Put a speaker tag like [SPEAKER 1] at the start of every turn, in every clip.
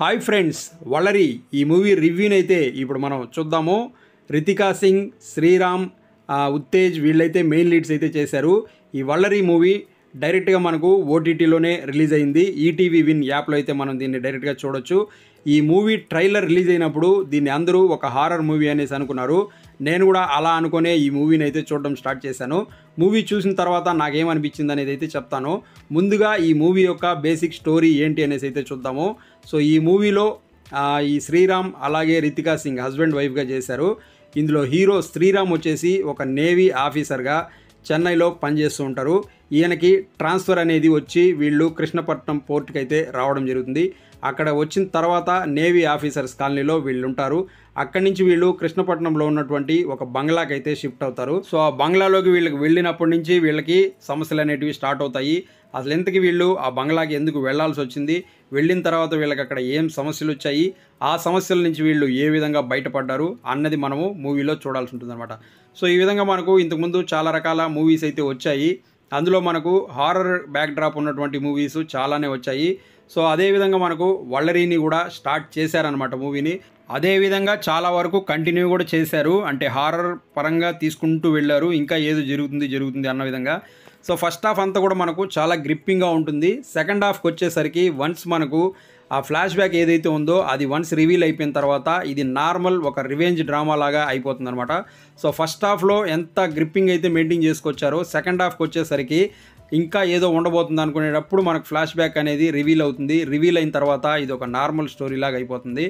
[SPEAKER 1] hi friends వలరి ఈ movie రివ్యూని అయితే ఇప్పుడు మనం చూద్దాము రితికా సింగ్ శ్రీరామ్ ఉత్తేజ్ వీళ్ళైతే మెయిన్ లీడ్స్ అయితే చేశారు ఈ వల్లరి మూవీ డైరెక్ట్గా మనకు ఓటీటీలోనే రిలీజ్ అయింది ఈటీవీ విన్ యాప్లో అయితే మనం దీన్ని డైరెక్ట్గా చూడొచ్చు ఈ మూవీ ట్రైలర్ రిలీజ్ అయినప్పుడు దీన్ని అందరూ ఒక హారర్ మూవీ అనేసి అనుకున్నారు నేను కూడా అలా అనుకునే ఈ మూవీని అయితే చూడడం స్టార్ట్ చేశాను మూవీ చూసిన తర్వాత నాకేమనిపించింది అనేది అయితే చెప్తాను ముందుగా ఈ మూవీ యొక్క బేసిక్ స్టోరీ ఏంటి అనేసి అయితే చూద్దాము సో ఈ మూవీలో ఈ శ్రీరామ్ అలాగే రితికా సింగ్ హస్బెండ్ వైఫ్గా చేశారు ఇందులో హీరో శ్రీరామ్ వచ్చేసి ఒక నేవీ ఆఫీసర్గా చెన్నైలో పనిచేస్తూ ఉంటారు ఈయనకి ట్రాన్స్ఫర్ అనేది వచ్చి వీళ్ళు కృష్ణపట్నం పోర్ట్కి అయితే రావడం జరుగుతుంది అక్కడ వచ్చిన తర్వాత నేవీ ఆఫీసర్స్ కాలనీలో వీళ్ళు ఉంటారు అక్కడి నుంచి వీళ్ళు కృష్ణపట్నంలో ఉన్నటువంటి ఒక బంగ్లాకి అయితే షిఫ్ట్ అవుతారు సో ఆ బంగ్లాలోకి వీళ్ళకి వెళ్ళినప్పటి నుంచి వీళ్ళకి సమస్యలు అనేటివి స్టార్ట్ అవుతాయి అసలు ఎంతకి వీళ్ళు ఆ బంగ్లాకి ఎందుకు వెళ్లాల్సి వచ్చింది వెళ్ళిన తర్వాత వీళ్ళకి అక్కడ ఏం సమస్యలు వచ్చాయి ఆ సమస్యల నుంచి వీళ్ళు ఏ విధంగా బయటపడ్డారు అన్నది మనము మూవీలో చూడాల్సి ఉంటుంది సో ఈ విధంగా మనకు ఇంతకుముందు చాలా రకాల మూవీస్ అయితే వచ్చాయి అందులో మనకు హారర్ బ్యాక్డ్రాప్ ఉన్నటువంటి మూవీస్ చాలానే వచ్చాయి సో అదేవిధంగా మనకు వల్లరీని కూడా స్టార్ట్ చేశారనమాట మూవీని అదేవిధంగా చాలా వరకు కంటిన్యూ కూడా చేశారు అంటే హారర్ పరంగా తీసుకుంటూ వెళ్ళారు ఇంకా ఏదో జరుగుతుంది జరుగుతుంది అన్న విధంగా సో ఫస్ట్ హాఫ్ అంతా కూడా మనకు చాలా గ్రిప్పింగ్గా ఉంటుంది సెకండ్ హాఫ్కి వచ్చేసరికి వన్స్ మనకు ఆ ఫ్లాష్ బ్యాక్ ఏదైతే ఉందో అది వన్స్ రివీల్ అయిపోయిన తర్వాత ఇది నార్మల్ ఒక రివెంజ్ డ్రామా లాగా అయిపోతుందనమాట సో ఫస్ట్ హాఫ్లో ఎంత గ్రిప్పింగ్ అయితే మెయింటైన్ చేసుకొచ్చారో సెకండ్ హాఫ్కి వచ్చేసరికి ఇంకా ఏదో ఉండబోతుంది అనుకునేటప్పుడు మనకు ఫ్లాష్ బ్యాక్ అనేది రివీల్ అవుతుంది రివీల్ అయిన తర్వాత ఇది ఒక నార్మల్ స్టోరీ లాగా అయిపోతుంది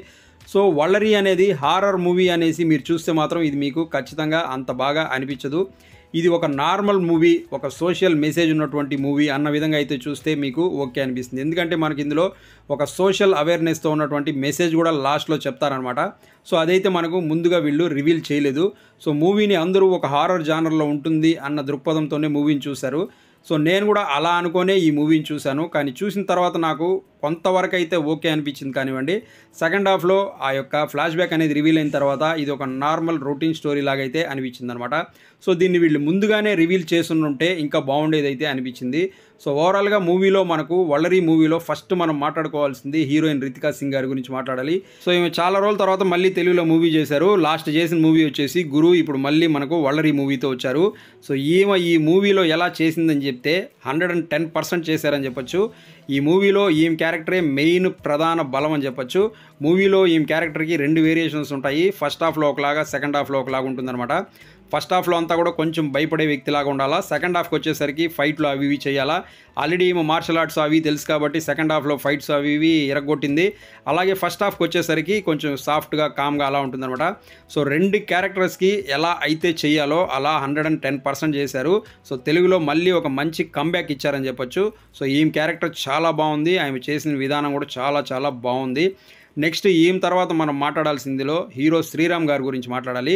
[SPEAKER 1] సో వల్లరి అనేది హారర్ మూవీ అనేసి మీరు చూస్తే మాత్రం ఇది మీకు ఖచ్చితంగా అంత బాగా అనిపించదు ఇది ఒక నార్మల్ మూవీ ఒక సోషల్ మెసేజ్ ఉన్నటువంటి మూవీ అన్న విధంగా అయితే చూస్తే మీకు ఓకే అనిపిస్తుంది ఎందుకంటే మనకి ఇందులో ఒక సోషల్ అవేర్నెస్తో ఉన్నటువంటి మెసేజ్ కూడా లాస్ట్లో చెప్తారనమాట సో అదైతే మనకు ముందుగా వీళ్ళు రివీల్ చేయలేదు సో మూవీని అందరూ ఒక హారర్ జానర్లో ఉంటుంది అన్న దృక్పథంతోనే మూవీని చూశారు సో నేను కూడా అలా అనుకోనే ఈ మూవీని చూశాను కానీ చూసిన తర్వాత నాకు కొంతవరకు అయితే ఓకే అనిపించింది కానివ్వండి సెకండ్ హాఫ్లో ఆ యొక్క ఫ్లాష్ బ్యాక్ అనేది రివీల్ అయిన తర్వాత ఇది ఒక నార్మల్ రొటీన్ స్టోరీ లాగైతే అనిపించింది అనమాట సో దీన్ని వీళ్ళు ముందుగానే రివీల్ చేసుంటే ఇంకా బాగుండేదైతే అనిపించింది సో ఓవరాల్గా మూవీలో మనకు వల్లరీ మూవీలో ఫస్ట్ మనం మాట్లాడుకోవాల్సింది హీరోయిన్ రితికా సింగ్ గారి గురించి మాట్లాడాలి సో ఈమె చాలా రోజుల తర్వాత మళ్ళీ తెలుగులో మూవీ చేశారు లాస్ట్ చేసిన మూవీ వచ్చేసి గురు ఇప్పుడు మళ్ళీ మనకు వలరి మూవీతో వచ్చారు సో ఈమె ఈ మూవీలో ఎలా చేసిందని చెప్తే హండ్రెడ్ అండ్ టెన్ పర్సెంట్ చేశారని చెప్పొచ్చు ఈ మూవీలో ఈమె క్యారెక్టరే మెయిన్ ప్రధాన బలం అని చెప్పొచ్చు మూవీలో ఈమె క్యారెక్టర్కి రెండు వేరియేషన్స్ ఉంటాయి ఫస్ట్ హాఫ్లో ఒకలాగా సెకండ్ హాఫ్లో ఒకలాగా ఉంటుందన్నమాట ఫస్ట్ హాఫ్లో అంతా కూడా కొంచెం భయపడే వ్యక్తిలాగా ఉండాలా సెకండ్ హాఫ్కి వచ్చేసరికి ఫైట్లు అవి ఇవి చేయాలా ఆల్రెడీ ఏమో మార్షల్ ఆర్ట్స్ అవి తెలుసు కాబట్టి సెకండ్ హాఫ్లో ఫైట్స్ అవి ఇవి ఎరగొట్టింది అలాగే ఫస్ట్ హాఫ్కి వచ్చేసరికి కొంచెం సాఫ్ట్గా కామ్గా అలా ఉంటుందన్నమాట సో రెండు క్యారెక్టర్స్కి ఎలా అయితే చేయాలో అలా హండ్రెడ్ అండ్ టెన్ పర్సెంట్ చేశారు సో తెలుగులో మళ్ళీ ఒక మంచి కంబ్యాక్ ఇచ్చారని చెప్పొచ్చు సో ఈ క్యారెక్టర్ చాలా బాగుంది ఆమె చేసిన విధానం కూడా చాలా చాలా బాగుంది నెక్స్ట్ ఈమె తర్వాత మనం మాట్లాడాల్సిందిలో హీరో శ్రీరామ్ గారి గురించి మాట్లాడాలి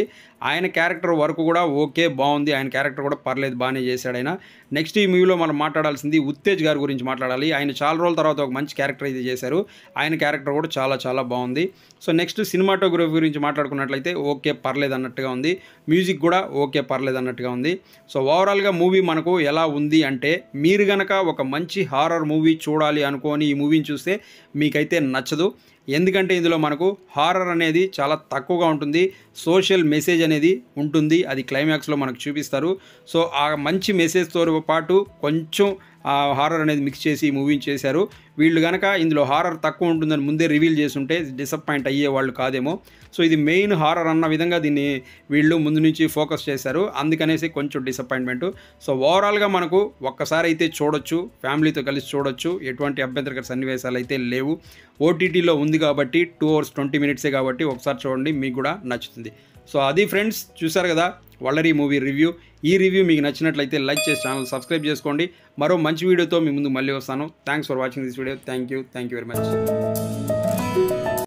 [SPEAKER 1] ఆయన క్యారెక్టర్ వరకు కూడా ఓకే బాగుంది ఆయన క్యారెక్టర్ కూడా పర్లేదు బాగానే చేశాడు ఆయన నెక్స్ట్ ఈ మూవీలో మనం మాట్లాడాల్సింది ఉత్తేజ్ గారి గురించి మాట్లాడాలి ఆయన చాలా రోజుల తర్వాత ఒక మంచి క్యారెక్టర్ అయితే చేశారు ఆయన క్యారెక్టర్ కూడా చాలా చాలా బాగుంది సో నెక్స్ట్ సినిమాటోగ్రఫీ గురించి మాట్లాడుకున్నట్లయితే ఓకే పర్లేదు అన్నట్టుగా ఉంది మ్యూజిక్ కూడా ఓకే పర్లేదు అన్నట్టుగా ఉంది సో ఓవరాల్గా మూవీ మనకు ఎలా ఉంది అంటే మీరు గనక ఒక మంచి హారర్ మూవీ చూడాలి అనుకోని ఈ మూవీని చూస్తే మీకైతే నచ్చదు ఎందుకంటే ఇందులో మనకు హారర్ అనేది చాలా తక్కువగా ఉంటుంది సోషల్ మెసేజ్ అనేది ఉంటుంది అది క్లైమాక్స్లో మనకు చూపిస్తారు సో ఆ మంచి మెసేజ్తో పాటు కొంచెం హారర్ అనేది మిక్స్ చేసి మూవీని చేశారు వీళ్ళు కనుక ఇందులో హారర్ తక్కువ ఉంటుందని ముందే రివీల్ ఉంటే డిసప్పాయింట్ అయ్యే వాళ్ళు కాదేమో సో ఇది మెయిన్ హారర్ అన్న విధంగా దీన్ని వీళ్ళు ముందు నుంచి ఫోకస్ చేశారు అందుకనేసి కొంచెం డిసప్పాయింట్మెంట్ సో ఓవరాల్గా మనకు ఒక్కసారి అయితే చూడొచ్చు ఫ్యామిలీతో కలిసి చూడొచ్చు ఎటువంటి అభ్యంతరకర సన్నివేశాలు అయితే లేవు ఓటీటీలో ఉంది కాబట్టి టూ అవర్స్ ట్వంటీ మినిట్సే కాబట్టి ఒకసారి చూడండి మీకు కూడా నచ్చుతుంది సో అది ఫ్రెండ్స్ చూసారు కదా వల్లరి మూవీ రివ్యూ ఈ రివ్యూ మీకు నచ్చినట్లయితే లైక్ చేసి ఛానల్ సబ్స్క్రైబ్ చేసుకోండి మరో మంచి వీడియోతో మీ ముందు మళ్ళీ వస్తాను thanks for watching this video thank you thank you very much